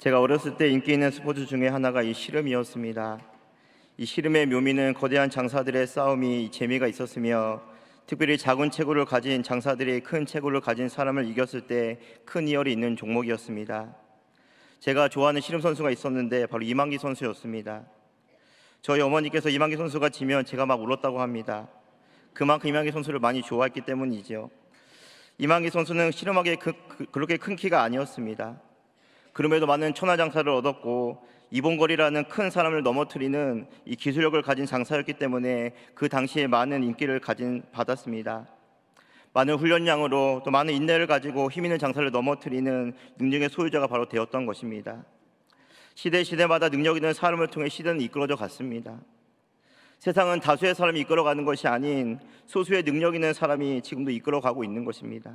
제가 어렸을 때 인기 있는 스포츠 중에 하나가 이 씨름이었습니다. 이 씨름의 묘미는 거대한 장사들의 싸움이 재미가 있었으며 특별히 작은 체구를 가진 장사들이 큰 체구를 가진 사람을 이겼을 때 큰 이열이 있는 종목이었습니다. 제가 좋아하는 씨름 선수가 있었는데 바로 이만기 선수였습니다. 저희 어머니께서 이만기 선수가 지면 제가 막 울었다고 합니다. 그만큼 이만기 선수를 많이 좋아했기 때문이죠 이만기 선수는 씨름하게 그, 그, 그렇게 큰 키가 아니었습니다. 그럼에도 많은 천하장사를 얻었고 이봉걸이라는 큰 사람을 넘어뜨리는 이 기술력을 가진 장사였기 때문에 그 당시에 많은 인기를 가진 받았습니다. 많은 훈련량으로 또 많은 인내를 가지고 힘 있는 장사를 넘어뜨리는 능력의 소유자가 바로 되었던 것입니다. 시대 시대마다 능력 있는 사람을 통해 시대는 이끌어져 갔습니다. 세상은 다수의 사람이 이끌어가는 것이 아닌 소수의 능력 있는 사람이 지금도 이끌어가고 있는 것입니다.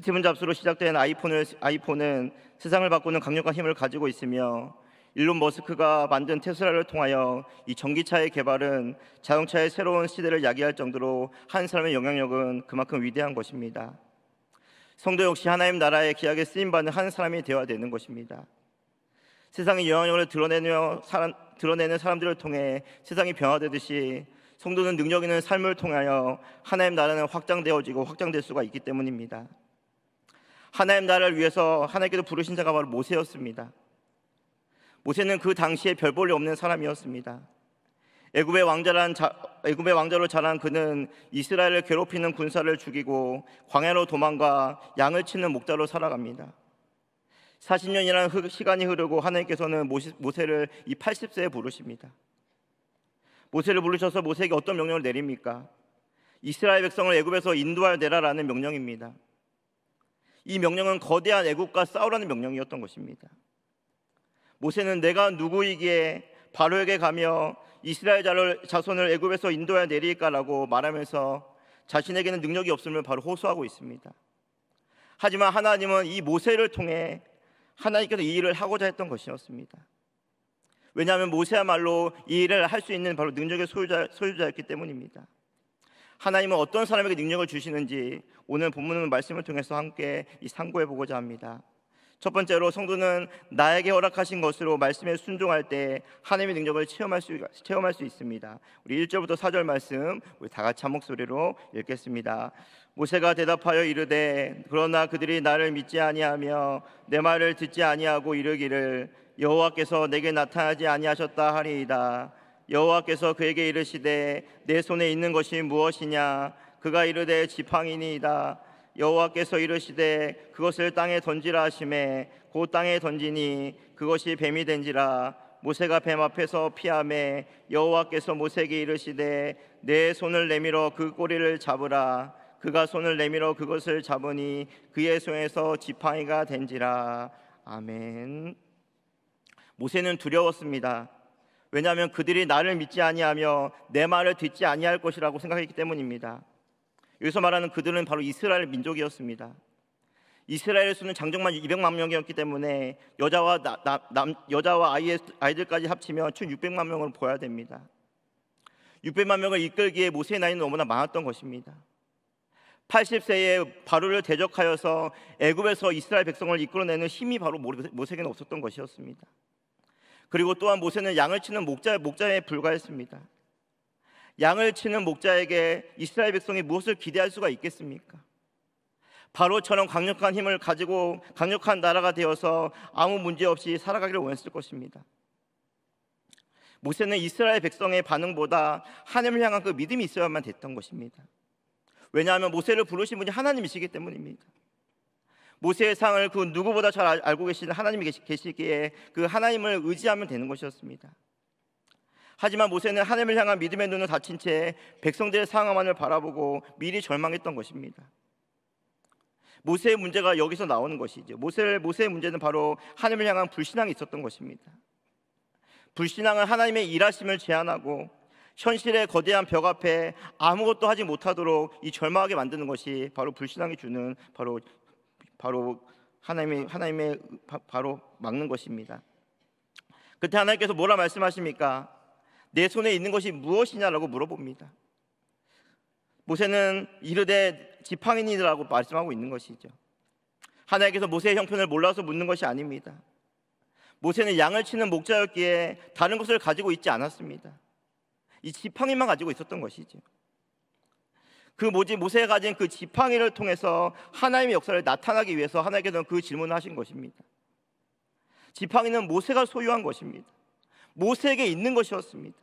스티븐 잡스로 시작된 아이폰을, 아이폰은 세상을 바꾸는 강력한 힘을 가지고 있으며 일론 머스크가 만든 테슬라를 통하여 이 전기차의 개발은 자동차의 새로운 시대를 야기할 정도로 한 사람의 영향력은 그만큼 위대한 것입니다. 성도 역시 하나님 나라의 기약에 쓰임받는 한 사람이 되어야 되는 것입니다. 세상의 영향력을 드러내며 사람, 드러내는 사람들을 통해 세상이 변화되듯이 성도는 능력 있는 삶을 통하여 하나님 나라는 확장되어지고 확장될 수가 있기 때문입니다. 하나님 나라를 위해서 하나님께서 부르신 자가 바로 모세였습니다. 모세는 그 당시에 별 볼일 없는 사람이었습니다. 애굽의 왕자란 애굽의 왕자로 자란 그는 이스라엘을 괴롭히는 군사를 죽이고 광야로 도망가 양을 치는 목자로 살아갑니다. 40년이라는 시간이 흐르고 하나님께서는 모세를 이 80세에 부르십니다. 모세를 부르셔서 모세에게 어떤 명령을 내립니까? 이스라엘 백성을 애굽에서 인도하여 내라라는 명령입니다. 이 명령은 거대한 애국과 싸우라는 명령이었던 것입니다. 모세는 내가 누구이기에 바로에게 가며 이스라엘 자손을 애굽에서 인도하 내리까라고 말하면서 자신에게는 능력이 없음을 바로 호소하고 있습니다. 하지만 하나님은 이 모세를 통해 하나님께서 이 일을 하고자 했던 것이었습니다. 왜냐하면 모세야말로 이 일을 할 수 있는 바로 능력의 소유자, 소유자였기 때문입니다. 하나님은 어떤 사람에게 능력을 주시는지 오늘 본문은 말씀을 통해서 함께 상고해 보고자 합니다. 첫 번째로 성도는 나에게 허락하신 것으로 말씀에 순종할 때 하나님의 능력을 체험할 수, 체험할 수 있습니다. 우리 1절부터 4절 말씀 우리 다 같이 한 목소리로 읽겠습니다. 모세가 대답하여 이르되 그러나 그들이 나를 믿지 아니하며 내 말을 듣지 아니하고 이르기를 여호와께서 내게 나타나지 아니하셨다 하리이다. 여호와께서 그에게 이르시되 내 손에 있는 것이 무엇이냐 그가 이르되 지팡이니이다 여호와께서 이르시되 그것을 땅에 던지라 하심에 곧 땅에 던지니 그것이 뱀이 된지라 모세가 뱀 앞에서 피함에 여호와께서 모세에게 이르시되 내 손을 내밀어 그 꼬리를 잡으라 그가 손을 내밀어 그것을 잡으니 그의 손에서 지팡이가 된지라 아멘 모세는 두려웠습니다 왜냐하면 그들이 나를 믿지 아니하며 내 말을 듣지 아니할 것이라고 생각했기 때문입니다. 여기서 말하는 그들은 바로 이스라엘 민족이었습니다. 이스라엘 수는 장정만 200만 명이었기 때문에 여자와 나, 나, 남, 여자와 아이, 아이들까지 합치면 총 600만 명을 보야 됩니다. 600만 명을 이끌기에 모세의 나이는 너무나 많았던 것입니다. 80세에 바로를 대적하여서 애굽에서 이스라엘 백성을 이끌어내는 힘이 바로 모세에게는 없었던 것이었습니다. 그리고 또한 모세는 양을 치는 목자, 목자에 불과했습니다. 양을 치는 목자에게 이스라엘 백성이 무엇을 기대할 수가 있겠습니까? 바로처럼 강력한 힘을 가지고 강력한 나라가 되어서 아무 문제 없이 살아가기를 원했을 것입니다. 모세는 이스라엘 백성의 반응보다 하나님을 향한 그 믿음이 있어야만 됐던 것입니다. 왜냐하면 모세를 부르신 분이 하나님이시기 때문입니다. 모세의 상을 그 누구보다 잘 알고 계시는 하나님이 계시기에 그 하나님을 의지하면 되는 것이었습니다. 하지만 모세는 하나님을 향한 믿음의 눈을 닫힌 채 백성들의 상황만을 바라보고 미리 절망했던 것입니다. 모세의 문제가 여기서 나오는 것이죠. 모세의, 모세의 문제는 바로 하나님을 향한 불신앙이 있었던 것입니다. 불신앙은 하나님의 일하심을 제한하고 현실의 거대한 벽 앞에 아무것도 하지 못하도록 이 절망하게 만드는 것이 바로 불신앙이 주는 바로 바로 하나님의 하나님의 바로 막는 것입니다. 그때 하나님께서 뭐라 말씀하십니까? 내 손에 있는 것이 무엇이냐라고 물어봅니다. 모세는 이르되 지팡이니라고 말씀하고 있는 것이죠. 하나님께서 모세의 형편을 몰라서 묻는 것이 아닙니다. 모세는 양을 치는 목자였기에 다른 것을 가지고 있지 않았습니다. 이 지팡이만 가지고 있었던 것이죠. 그 뭐지 모세가 가진 그 지팡이를 통해서 하나님의 역사를 나타나기 위해서 하나님께서 그 질문을 하신 것입니다. 지팡이는 모세가 소유한 것입니다. 모세에게 있는 것이었습니다.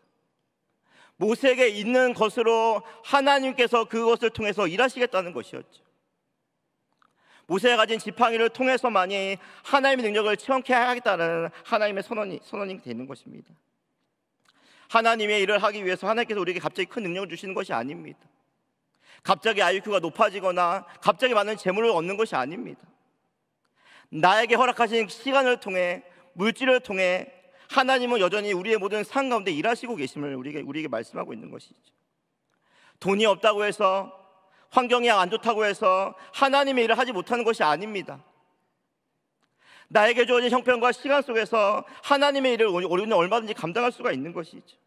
모세에게 있는 것으로 하나님께서 그것을 통해서 일하시겠다는 것이었죠. 모세가 가진 지팡이를 통해서만이 하나님의 능력을 체험케 하겠다는 하나님의 선언이 선언이 되는 것입니다. 하나님의 일을 하기 위해서 하나님께서 우리에게 갑자기 큰 능력을 주시는 것이 아닙니다. 갑자기 IQ가 높아지거나 갑자기 많은 재물을 얻는 것이 아닙니다. 나에게 허락하신 시간을 통해 물질을 통해 하나님은 여전히 우리의 모든 상 가운데 일하시고 계심을 우리에게, 우리에게 말씀하고 있는 것이죠. 돈이 없다고 해서 환경이 안 좋다고 해서 하나님의 일을 하지 못하는 것이 아닙니다. 나에게 주어진 형편과 시간 속에서 하나님의 일을 우리는 얼마든지 감당할 수가 있는 것이죠.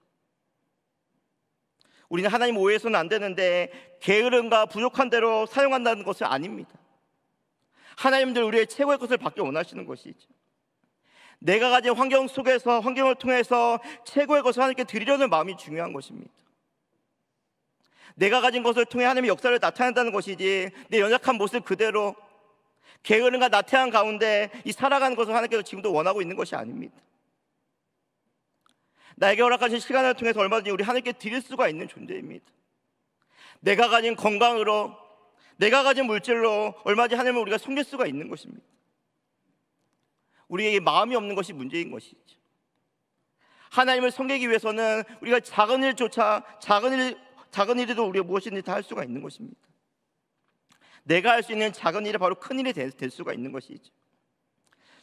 우리는 하나님 오해해서는 안 되는데 게으름과 부족한 대로 사용한다는 것은 아닙니다. 하나님들 우리의 최고의 것을 받기 원하시는 것이죠. 내가 가진 환경 속에서 환경을 통해서 최고의 것을 하나님께 드리려는 마음이 중요한 것입니다. 내가 가진 것을 통해 하나님의 역사를 나타낸다는 것이지 내 연약한 모습 그대로 게으름과 나태한 가운데 이 살아가는 것을 하나님께서 지금도 원하고 있는 것이 아닙니다. 나에게 허락하신 시간을 통해서 얼마든지 우리 하나님께 드릴 수가 있는 존재입니다. 내가 가진 건강으로, 내가 가진 물질로 얼마든지 하나님을 우리가 섬길 수가 있는 것입니다. 우리에게 마음이 없는 것이 문제인 것이죠. 하나님을 섬기기 위해서는 우리가 작은 일조차 작은 일 작은 일에도 우리가 무엇이지다 할 수가 있는 것입니다. 내가 할 수 있는 작은 일이 바로 큰 일이 될, 될 수가 있는 것이죠.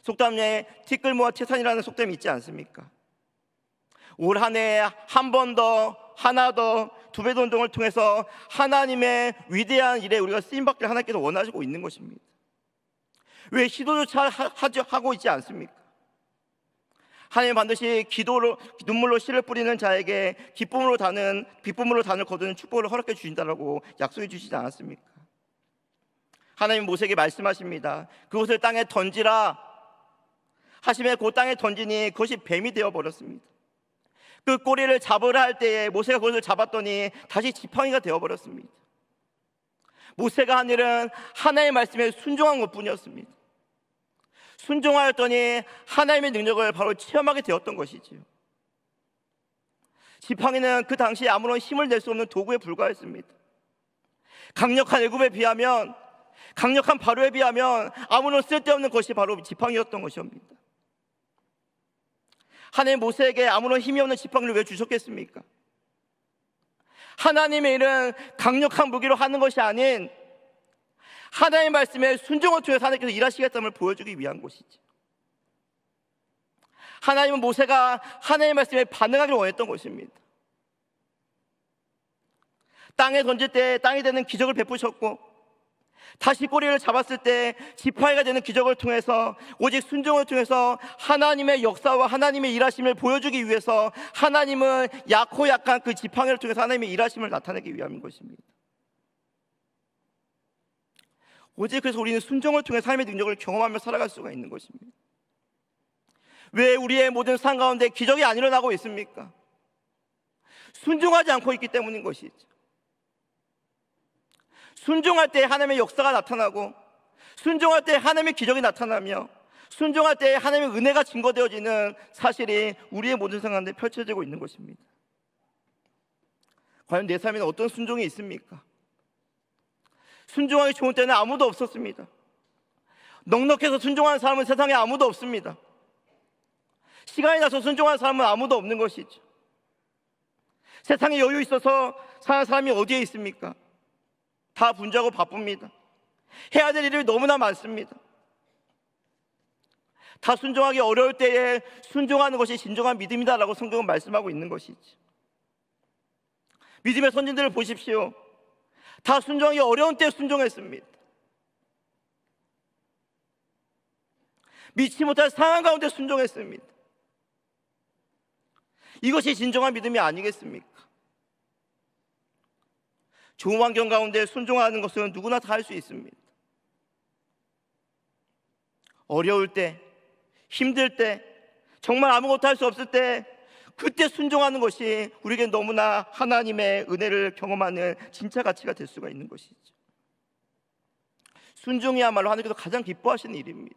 속담에 티끌 모아 태산이라는 속담이 있지 않습니까? 올한해한번 더, 하나 더, 두 배도 운동을 통해서 하나님의 위대한 일에 우리가 쓰임받기를 하나님께서 원하시고 있는 것입니다. 왜 시도조차 하고 있지 않습니까? 하나님 반드시 기도로 눈물로 씨를 뿌리는 자에게 기쁨으로 다는 기쁨으로 단을 거두는 축복을 허락해 주신다라고 약속해 주시지 않았습니까? 하나님 모세에게 말씀하십니다. 그것을 땅에 던지라 하시며 그 땅에 던지니 그것이 뱀이 되어 버렸습니다. 그 꼬리를 잡으라 할 때에 모세가 그것을 잡았더니 다시 지팡이가 되어버렸습니다. 모세가 한 일은 하나의 말씀에 순종한 것 뿐이었습니다. 순종하였더니 하나님의 능력을 바로 체험하게 되었던 것이지요. 지팡이는 그당시 아무런 힘을 낼 수 없는 도구에 불과했습니다. 강력한 애굽에 비하면 강력한 바로에 비하면 아무런 쓸데없는 것이 바로 지팡이였던 것이옵니다. 하나님 모세에게 아무런 힘이 없는 지팡이를 왜 주셨겠습니까? 하나님의 일은 강력한 무기로 하는 것이 아닌 하나님의 말씀에 순종을 통해 하나님께서 일하시겠다는 걸 보여주기 위한 것이지. 하나님은 모세가 하나님의 말씀에 반응하기를 원했던 것입니다. 땅에 던질 때 땅이 되는 기적을 베푸셨고 다시 꼬리를 잡았을 때 지파이가 되는 기적을 통해서 오직 순종을 통해서 하나님의 역사와 하나님의 일하심을 보여주기 위해서 하나님은 약호 약한 그 지팡이를 통해서 하나님의 일하심을 나타내기 위함인 것입니다. 오직 그래서 우리는 순종을 통해 삶의 능력을 경험하며 살아갈 수가 있는 것입니다. 왜 우리의 모든 삶 가운데 기적이 안 일어나고 있습니까? 순종하지 않고 있기 때문인 것이죠. 순종할 때 하나님의 역사가 나타나고 순종할 때 하나님의 기적이 나타나며 순종할 때 하나님의 은혜가 증거되어지는 사실이 우리의 모든 상황에 펼쳐지고 있는 것입니다. 과연 내 삶에는 어떤 순종이 있습니까? 순종하기 좋은 때는 아무도 없었습니다. 넉넉해서 순종하는 사람은 세상에 아무도 없습니다. 시간이 나서 순종하는 사람은 아무도 없는 것이죠. 세상에 여유 있어서 사는 사람이 어디에 있습니까? 다 분주하고 바쁩니다. 해야 될 일이 너무나 많습니다. 다 순종하기 어려울 때에 순종하는 것이 진정한 믿음이다라고 성경은 말씀하고 있는 것이지. 믿음의 선진들을 보십시오. 다 순종하기 어려운 때에 순종했습니다. 믿지 못할 상황 가운데 순종했습니다. 이것이 진정한 믿음이 아니겠습니까? 좋은 환경 가운데 순종하는 것은 누구나 다 할 수 있습니다. 어려울 때, 힘들 때, 정말 아무것도 할 수 없을 때, 그때 순종하는 것이 우리에게 너무나 하나님의 은혜를 경험하는 진짜 가치가 될 수가 있는 것이죠. 순종이야말로 하나님께서 가장 기뻐하시는 일입니다.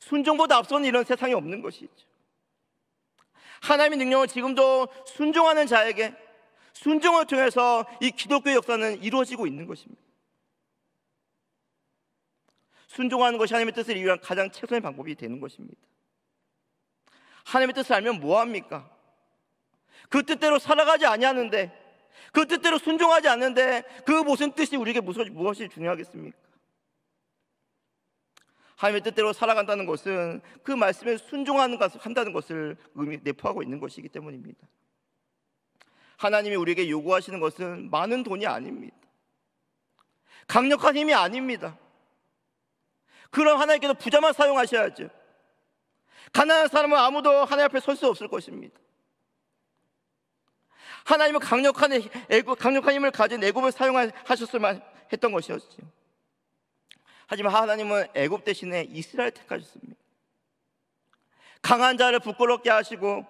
순종보다 앞서는 이런 세상이 없는 것이죠. 하나님의 능력을 지금도 순종하는 자에게 순종을 통해서 이 기독교 역사는 이루어지고 있는 것입니다. 순종하는 것이 하나님의 뜻을 이루는 가장 최선의 방법이 되는 것입니다. 하나님의 뜻을 알면 뭐 합니까? 그 뜻대로 살아가지 아니하는데 그 뜻대로 순종하지 않는데 그 무슨 뜻이 우리에게 무엇이 중요하겠습니까? 하나님의 뜻대로 살아간다는 것은 그 말씀에 순종하는 것을 한다는 것을 의미 내포하고 있는 것이기 때문입니다. 하나님이 우리에게 요구하시는 것은 많은 돈이 아닙니다. 강력한 힘이 아닙니다. 그럼 하나님께서 부자만 사용하셔야죠. 가난한 사람은 아무도 하나님 앞에 설 수 없을 것입니다. 하나님은 강력한, 애국, 강력한 힘을 가진 애굽을 사용하셨을만 했던 것이었죠. 하지만 하나님은 애굽 대신에 이스라엘 택하셨습니다. 강한 자를 부끄럽게 하시고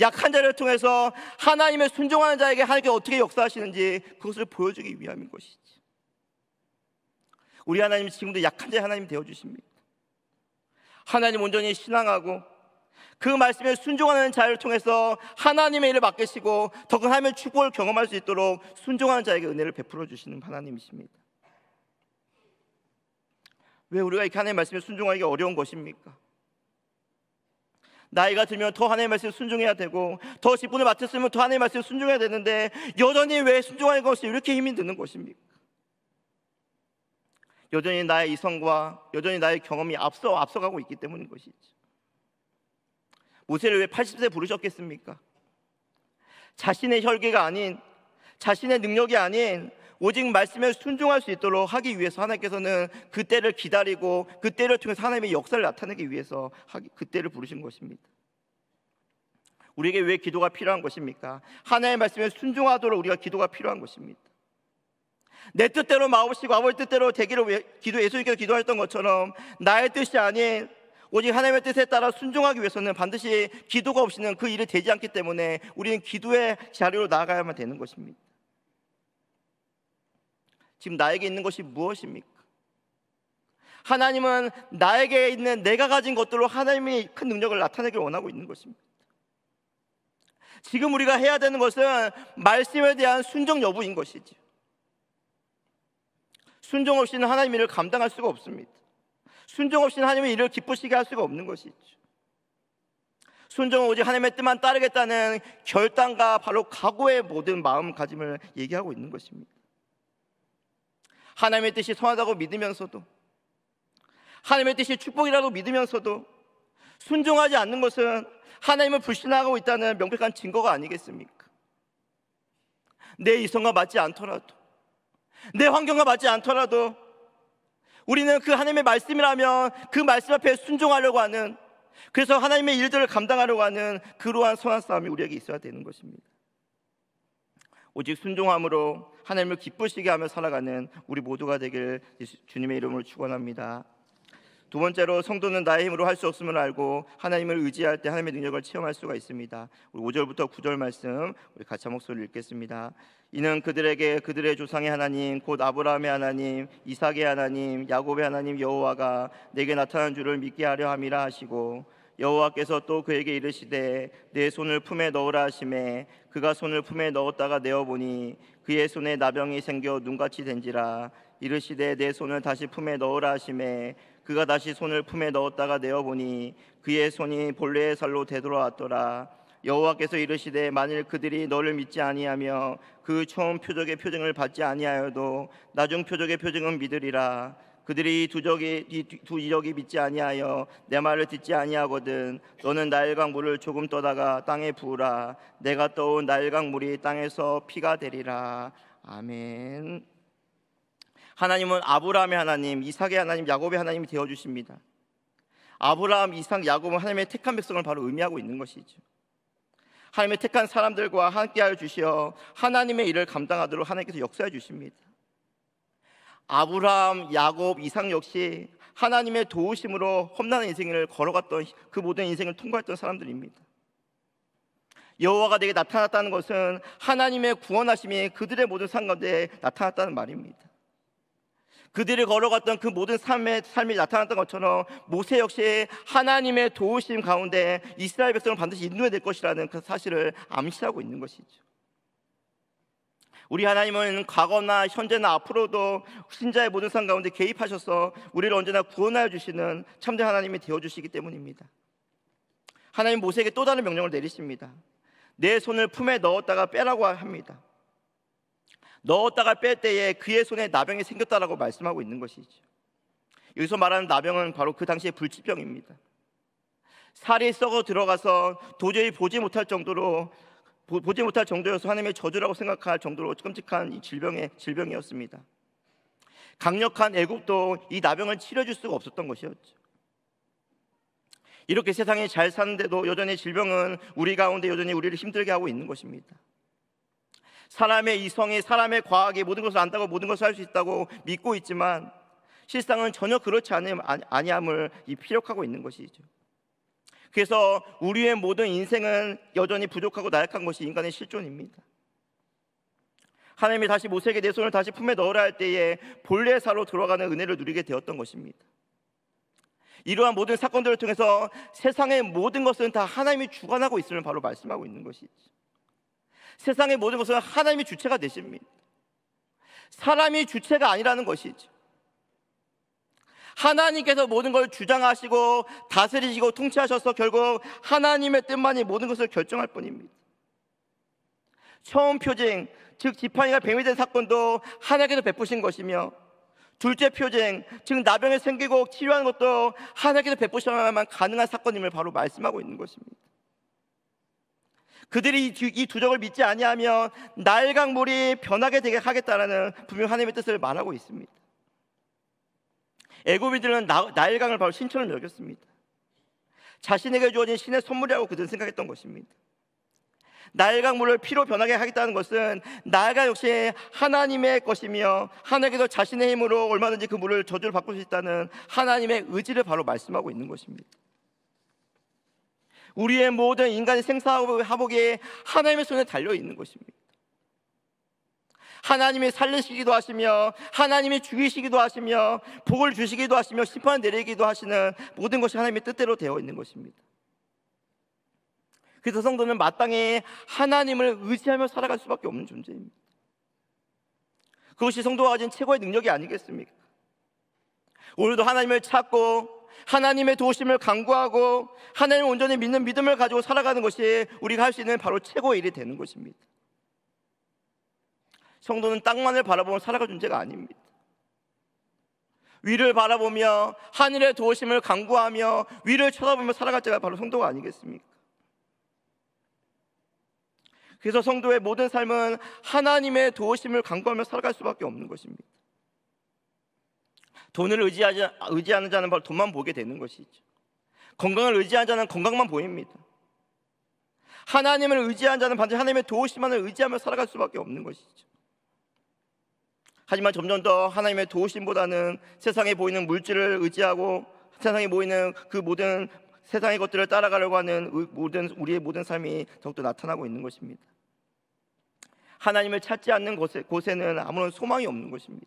약한 자를 통해서 하나님의 순종하는 자에게 하나님께 어떻게 역사하시는지 그것을 보여주기 위함인 것이지. 우리 하나님 지금도 약한 자의 하나님 되어 주십니다. 하나님 온전히 신앙하고 그 말씀에 순종하는 자를 통해서 하나님의 일을 맡기시고 더 큰 하나님의 축복을 경험할 수 있도록 순종하는 자에게 은혜를 베풀어 주시는 하나님이십니다. 왜 우리가 이렇게 하나님의 말씀에 순종하기가 어려운 것입니까? 나이가 들면 더 하나님의 말씀 을 순종해야 되고 더 직분을 맡았으면 더 하나님의 말씀 을 순종해야 되는데 여전히 왜 순종하는 것이 이렇게 힘이 드는 것입니까? 여전히 나의 이성과 여전히 나의 경험이 앞서 앞서가고 있기 때문인 것이죠. 모세를 왜 80세 부르셨겠습니까? 자신의 혈기가 아닌 자신의 능력이 아닌 오직 말씀에 순종할 수 있도록 하기 위해서 하나님께서는 그때를 기다리고 그때를 통해서 하나님의 역사를 나타내기 위해서 그때를 부르신 것입니다. 우리에게 왜 기도가 필요한 것입니까? 하나님의 말씀에 순종하도록 우리가 기도가 필요한 것입니다. 내 뜻대로 마옵시고 아버지 뜻대로 되기를 기도 예수님께서 기도하셨던 것처럼 나의 뜻이 아닌 오직 하나님의 뜻에 따라 순종하기 위해서는 반드시 기도가 없이는 그 일이 되지 않기 때문에 우리는 기도의 자리로 나아가야만 되는 것입니다. 지금 나에게 있는 것이 무엇입니까? 하나님은 나에게 있는 내가 가진 것들로 하나님이 큰 능력을 나타내길 원하고 있는 것입니다. 지금 우리가 해야 되는 것은 말씀에 대한 순종 여부인 것이지. 순종 없이는 하나님 일을 감당할 수가 없습니다. 순종 없이는 하나님의 일을 기쁘시게 할 수가 없는 것이죠. 순종은 오직 하나님의 뜻만 따르겠다는 결단과 바로 각오의 모든 마음가짐을 얘기하고 있는 것입니다. 하나님의 뜻이 선하다고 믿으면서도 하나님의 뜻이 축복이라고 믿으면서도 순종하지 않는 것은 하나님을 불신하고 있다는 명백한 증거가 아니겠습니까? 내 이성과 맞지 않더라도 내 환경과 맞지 않더라도 우리는 그 하나님의 말씀이라면 그 말씀 앞에 순종하려고 하는 그래서 하나님의 일들을 감당하려고 하는 그러한 선한 싸움이 우리에게 있어야 되는 것입니다. 오직 순종함으로 하나님을 기쁘시게 하며 살아가는 우리 모두가 되길 주님의 이름으로 축원합니다. 두 번째로 성도는 나의 힘으로 할 수 없음을 알고 하나님을 의지할 때 하나님의 능력을 체험할 수가 있습니다. 우리 5절부터 9절 말씀 우리 같이 목소리를 읽겠습니다. 이는 그들에게 그들의 조상의 하나님 곧 아브라함의 하나님 이삭의 하나님 야곱의 하나님 여호와가 내게 나타난 줄을 믿게 하려 함이라 하시고 여호와께서 또 그에게 이르시되 내 손을 품에 넣으라 하심에 그가 손을 품에 넣었다가 내어 보니 그의 손에 나병이 생겨 눈같이 된지라 이르시되 내 손을 다시 품에 넣으라 하심에 그가 다시 손을 품에 넣었다가 내어 보니 그의 손이 본래의 살로 되돌아왔더라 여호와께서 이르시되 만일 그들이 너를 믿지 아니하며 그 처음 표적의 표징을 받지 아니하여도 나중 표적의 표징은 믿으리라 그들이 두적이 두이적이 믿지 아니하여 내 말을 듣지 아니하거든 너는 나일강 물을 조금 떠다가 땅에 부으라 내가 떠온 나일강 물이 땅에서 피가 되리라 아멘 하나님은 아브라함의 하나님 이삭의 하나님 야곱의 하나님이 되어 주십니다 아브라함 이삭 야곱은 하나님의 택한 백성을 바로 의미하고 있는 것이죠 하나님의 택한 사람들과 함께하여 주시어 하나님의 일을 감당하도록 하나님께서 역사해 주십니다 아브라함, 야곱, 이상 역시 하나님의 도우심으로 험난한 인생을 걸어갔던 그 모든 인생을 통과했던 사람들입니다. 여호와가 내게 나타났다는 것은 하나님의 구원하심이 그들의 모든 삶 가운데 나타났다는 말입니다. 그들이 걸어갔던 그 모든 삶의 삶이 나타났던 것처럼 모세 역시 하나님의 도우심 가운데 이스라엘 백성을 반드시 인도해야 될 것이라는 그 사실을 암시하고 있는 것이죠. 우리 하나님은 과거나 현재나 앞으로도 신자의 모든 삶 가운데 개입하셔서 우리를 언제나 구원하여 주시는 참된 하나님이 되어 주시기 때문입니다. 하나님 모세에게 또 다른 명령을 내리십니다. 내 손을 품에 넣었다가 빼라고 합니다. 넣었다가 뺄 때에 그의 손에 나병이 생겼다라고 말씀하고 있는 것이죠. 여기서 말하는 나병은 바로 그 당시의 불치병입니다. 살이 썩어 들어가서 도저히 보지 못할 정도로 보지 못할 정도여서 하나님의 저주라고 생각할 정도로 끔찍한 이 질병의 질병이었습니다. 강력한 애굽도 이 나병을 치료줄 수가 없었던 것이었죠. 이렇게 세상에 잘 사는데도 여전히 질병은 우리 가운데 여전히 우리를 힘들게 하고 있는 것입니다. 사람의 이성이 사람의 과학이 모든 것을 안다고 모든 것을 할 수 있다고 믿고 있지만 실상은 전혀 그렇지 않음, 아니함을 피력하고 있는 것이죠. 그래서 우리의 모든 인생은 여전히 부족하고 나약한 것이 인간의 실존입니다. 하나님이 다시 모세에게 내 손을 다시 품에 넣으라 할 때에 본래사로 들어가는 은혜를 누리게 되었던 것입니다. 이러한 모든 사건들을 통해서 세상의 모든 것은 다 하나님이 주관하고 있음을 바로 말씀하고 있는 것이죠. 세상의 모든 것은 하나님이 주체가 되십니다. 사람이 주체가 아니라는 것이죠. 하나님께서 모든 걸 주장하시고 다스리시고 통치하셔서 결국 하나님의 뜻만이 모든 것을 결정할 뿐입니다. 처음 표징, 즉 지팡이가 뱀이 된 사건도 하나님께서 베푸신 것이며 둘째 표징, 즉 나병이 생기고 치료하는 것도 하나님께서 베푸셔야만 가능한 사건임을 바로 말씀하고 있는 것입니다. 그들이 이 두적을 믿지 아니하면 날강물이 변하게 되게 하겠다라는 분명 하나님의 뜻을 말하고 있습니다. 애굽인들은 나일강을 바로 신처럼 여겼습니다. 자신에게 주어진 신의 선물이라고 그들은 생각했던 것입니다. 나일강 물을 피로 변하게 하겠다는 것은 나일강 역시 하나님의 것이며 하나님께서 자신의 힘으로 얼마든지 그 물을 저주를 바꿀 수 있다는 하나님의 의지를 바로 말씀하고 있는 것입니다. 우리의 모든 인간의 생사하복이 하나님의 손에 달려 있는 것입니다. 하나님이 살리시기도 하시며 하나님이 죽이시기도 하시며 복을 주시기도 하시며 심판 내리기도 하시는 모든 것이 하나님의 뜻대로 되어 있는 것입니다. 그래서 성도는 마땅히 하나님을 의지하며 살아갈 수밖에 없는 존재입니다. 그것이 성도가 가진 최고의 능력이 아니겠습니까? 오늘도 하나님을 찾고 하나님의 도심을 강구하고 하나님 온전히 믿는 믿음을 가지고 살아가는 것이 우리가 할 수 있는 바로 최고의 일이 되는 것입니다. 성도는 땅만을 바라보며 살아갈 존재가 아닙니다. 위를 바라보며 하늘의 도우심을 강구하며 위를 쳐다보며 살아갈 자가 바로 성도가 아니겠습니까? 그래서 성도의 모든 삶은 하나님의 도우심을 강구하며 살아갈 수밖에 없는 것입니다. 돈을 의지하지, 의지하는 자는 바로 돈만 보게 되는 것이죠. 건강을 의지하는 자는 건강만 보입니다. 하나님을 의지하는 자는 반드시 하나님의 도우심만을 의지하며 살아갈 수밖에 없는 것이죠. 하지만 점점 더 하나님의 도우심보다는 세상에 보이는 물질을 의지하고 세상에 보이는 그 모든 세상의 것들을 따라가려고 하는 모든 우리의 모든 삶이 더욱더 나타나고 있는 것입니다. 하나님을 찾지 않는 곳에, 곳에는 아무런 소망이 없는 것입니다.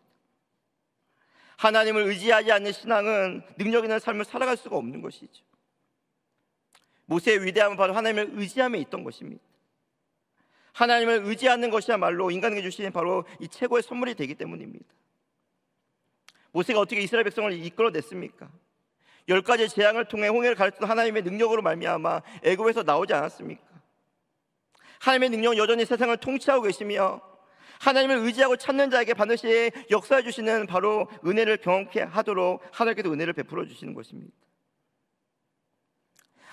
하나님을 의지하지 않는 신앙은 능력 있는 삶을 살아갈 수가 없는 것이죠. 모세의 위대함은 바로 하나님을 의지함에 있던 것입니다. 하나님을 의지하는 것이야말로 인간에게 주신 바로 이 최고의 선물이 되기 때문입니다. 모세가 어떻게 이스라엘 백성을 이끌어냈습니까? 열 가지 재앙을 통해 홍해를 가르치던 하나님의 능력으로 말미암아 애굽에서 나오지 않았습니까? 하나님의 능력은 여전히 세상을 통치하고 계시며 하나님을 의지하고 찾는 자에게 반드시 역사해 주시는 바로 은혜를 경험케 하도록 하나님께도 은혜를 베풀어 주시는 것입니다.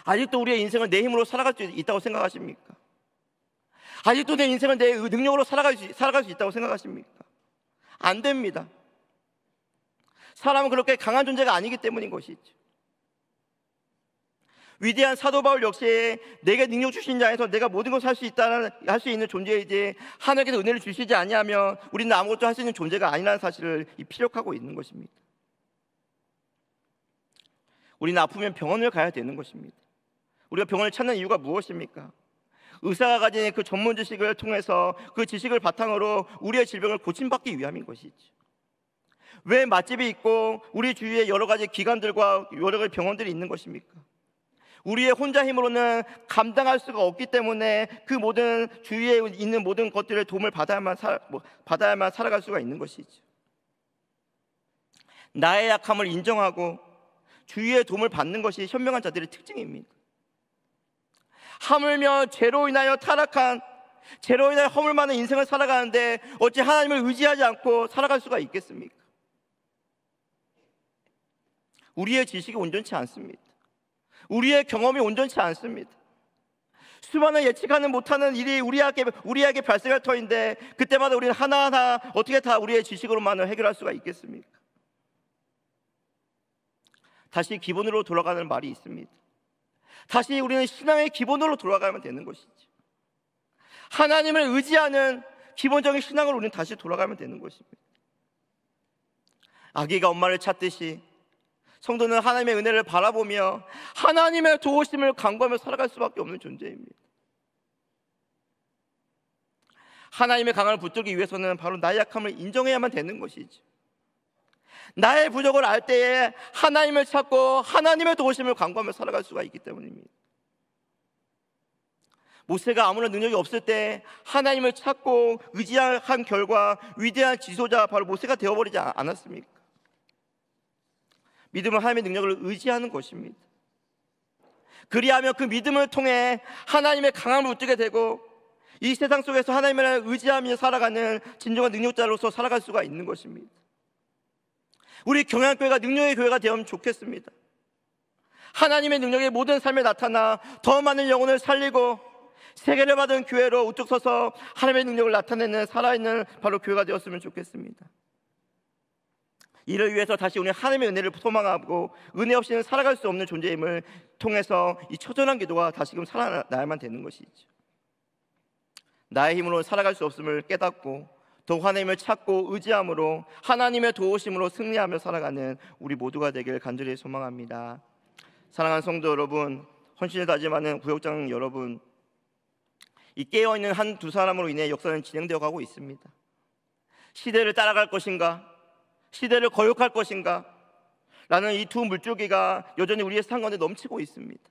아직도 우리의 인생을 내 힘으로 살아갈 수 있다고 생각하십니까? 아직도 내 인생은 내 능력으로 살아갈 수, 살아갈 수 있다고 생각하십니까? 안 됩니다. 사람은 그렇게 강한 존재가 아니기 때문인 것이죠. 위대한 사도 바울 역시 내게 능력 주신 자에서 내가 모든 것을 할 수 있다는 할 수 있는 존재이지 하나님께서 은혜를 주시지 아니하면 우리는 아무것도 할 수 있는 존재가 아니라는 사실을 피력하고 있는 것입니다. 우리는 아프면 병원을 가야 되는 것입니다. 우리가 병원을 찾는 이유가 무엇입니까? 의사가 가진 그 전문 지식을 통해서 그 지식을 바탕으로 우리의 질병을 고침받기 위함인 것이죠. 왜 맛집이 있고 우리 주위에 여러 가지 기관들과 여러 가지 병원들이 있는 것입니까? 우리의 혼자 힘으로는 감당할 수가 없기 때문에 그 모든 주위에 있는 모든 것들의 도움을 받아야만, 살, 뭐, 받아야만 살아갈 수가 있는 것이죠. 나의 약함을 인정하고 주위의 도움을 받는 것이 현명한 자들의 특징입니다. 하물며 죄로 인하여 타락한 죄로 인하여 허물 많은 인생을 살아가는데 어찌 하나님을 의지하지 않고 살아갈 수가 있겠습니까? 우리의 지식이 온전치 않습니다. 우리의 경험이 온전치 않습니다. 수많은 예측하는 못하는 일이 우리에게, 우리에게 발생할 터인데 그때마다 우리는 하나하나 어떻게 다 우리의 지식으로만을 해결할 수가 있겠습니까? 다시 기본으로 돌아가는 말이 있습니다. 다시 우리는 신앙의 기본으로 돌아가면 되는 것이지 하나님을 의지하는 기본적인 신앙으로 우리는 다시 돌아가면 되는 것입니다. 아기가 엄마를 찾듯이 성도는 하나님의 은혜를 바라보며 하나님의 도우심을 간구하며 살아갈 수밖에 없는 존재입니다. 하나님의 강함을 붙들기 위해서는 바로 나의 약함을 인정해야만 되는 것이죠. 나의 부족을 알 때에 하나님을 찾고 하나님의 도우심을 간구하며 살아갈 수가 있기 때문입니다. 모세가 아무런 능력이 없을 때 하나님을 찾고 의지한 결과 위대한 지소자 바로 모세가 되어버리지 않았습니까? 믿음은 하나님의 능력을 의지하는 것입니다. 그리하면 그 믿음을 통해 하나님의 강함을 얻게 되고 이 세상 속에서 하나님을 의지하며 살아가는 진정한 능력자로서 살아갈 수가 있는 것입니다. 우리 경향교회가 능력의 교회가 되면 좋겠습니다. 하나님의 능력이 모든 삶에 나타나 더 많은 영혼을 살리고 세계를 받은 교회로 우뚝 서서 하나님의 능력을 나타내는 살아있는 바로 교회가 되었으면 좋겠습니다. 이를 위해서 다시 우리 하나님의 은혜를 소망하고 은혜 없이는 살아갈 수 없는 존재임을 통해서 이 처절한 기도가 다시금 살아나야만 되는 것이죠. 나의 힘으로 살아갈 수 없음을 깨닫고 더 하나님을 찾고 의지함으로 하나님의 도우심으로 승리하며 살아가는 우리 모두가 되길 간절히 소망합니다. 사랑하는 성도 여러분, 헌신을 다짐하는 구역장 여러분, 이 깨어 있는 한 두 사람으로 인해 역사는 진행되어 가고 있습니다. 시대를 따라갈 것인가? 시대를 거역할 것인가? 라는 이 두 물줄기가 여전히 우리의 상관에 넘치고 있습니다.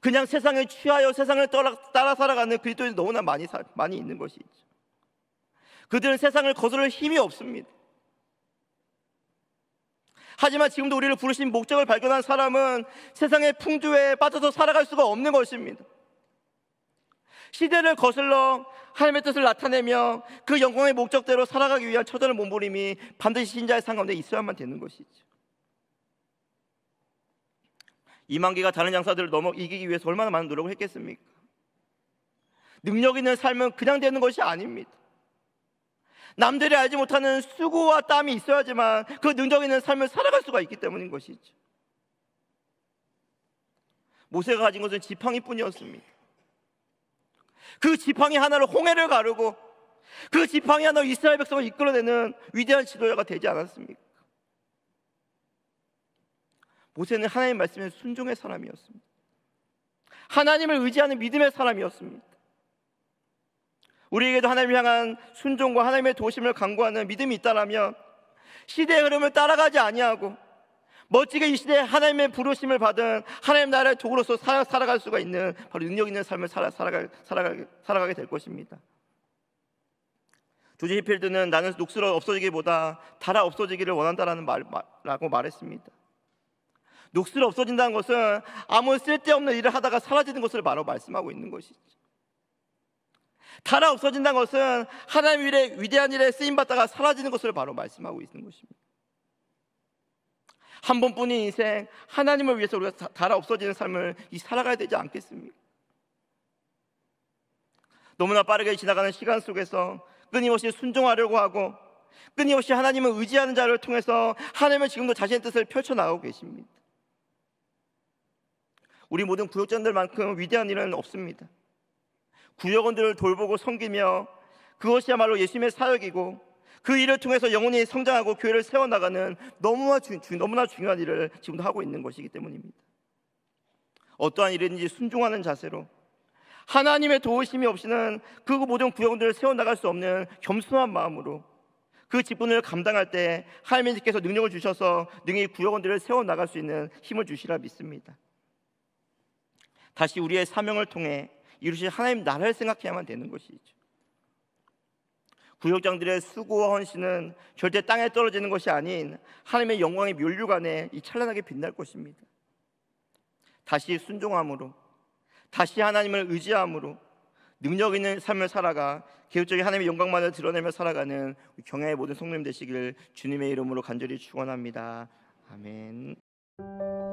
그냥 세상에 취하여 세상을 따라, 살아가는 그리스도인 너무나 많이 사, 많이 있는 것이죠. 그들은 세상을 거스를 힘이 없습니다. 하지만 지금도 우리를 부르신 목적을 발견한 사람은 세상의 풍조에 빠져서 살아갈 수가 없는 것입니다. 시대를 거슬러 하나님의 뜻을 나타내며 그 영광의 목적대로 살아가기 위한 처절한 몸부림이 반드시 신자의 상가운데 있어야만 되는 것이죠. 이만기가 다른 장사들을 넘어 이기기 위해서 얼마나 많은 노력을 했겠습니까? 능력 있는 삶은 그냥 되는 것이 아닙니다. 남들이 알지 못하는 수고와 땀이 있어야지만 그 능력 있는 삶을 살아갈 수가 있기 때문인 것이죠. 모세가 가진 것은 지팡이뿐이었습니다. 그 지팡이 하나로 홍해를 가르고 그 지팡이 하나로 이스라엘 백성을 이끌어내는 위대한 지도자가 되지 않았습니까? 모세는 하나님 말씀에 순종의 사람이었습니다. 하나님을 의지하는 믿음의 사람이었습니다. 우리에게도 하나님 향한 순종과 하나님의 도심을 강구하는 믿음이 있다라면 시대의 흐름을 따라가지 아니하고 멋지게 이 시대에 하나님의 부르심을 받은 하나님 나라의 도구로서 살아, 살아갈 수가 있는 바로 능력 있는 삶을 살아, 살아가, 살아가게, 살아가게 될 것입니다. 조지 히필드는 나는 녹슬어 없어지기보다 달아 없어지기를 원한다라는 말, 라고 말했습니다. 녹슬어 없어진다는 것은 아무 쓸데없는 일을 하다가 사라지는 것을 바로 말씀하고 있는 것이죠. 타나 없어진다는 것은 하나님 일에 위대한 일에 쓰임 받다가 사라지는 것을 바로 말씀하고 있는 것입니다. 한 번뿐인 인생 하나님을 위해서 우리가 달아 없어지는 삶을 살아가야 되지 않겠습니까? 너무나 빠르게 지나가는 시간 속에서 끊임없이 순종하려고 하고 끊임없이 하나님을 의지하는 자를 통해서 하나님은 지금도 자신의 뜻을 펼쳐나가고 계십니다. 우리 모든 구역자들만큼 위대한 일은 없습니다. 구역원들을 돌보고 섬기며 그것이야말로 예수님의 사역이고 그 일을 통해서 영혼이 성장하고 교회를 세워나가는 너무나, 주, 너무나 중요한 일을 지금도 하고 있는 것이기 때문입니다. 어떠한 일인지 순종하는 자세로 하나님의 도우심이 없이는 그 모든 구역원들을 세워나갈 수 없는 겸손한 마음으로 그 직분을 감당할 때 하나님께서 능력을 주셔서 능히 구역원들을 세워나갈 수 있는 힘을 주시라 믿습니다. 다시 우리의 사명을 통해 이루실 하나님 나라를 생각해야만 되는 것이죠. 구역장들의 수고와 헌신은 절대 땅에 떨어지는 것이 아닌 하나님의 영광의 면류관에이 찬란하게 빛날 것입니다. 다시 순종함으로, 다시 하나님을 의지함으로 능력 있는 삶을 살아가 계획적인 하나님의 영광만을 드러내며 살아가는 경향의 모든 성령 되시길 주님의 이름으로 간절히 축원합니다. 아멘.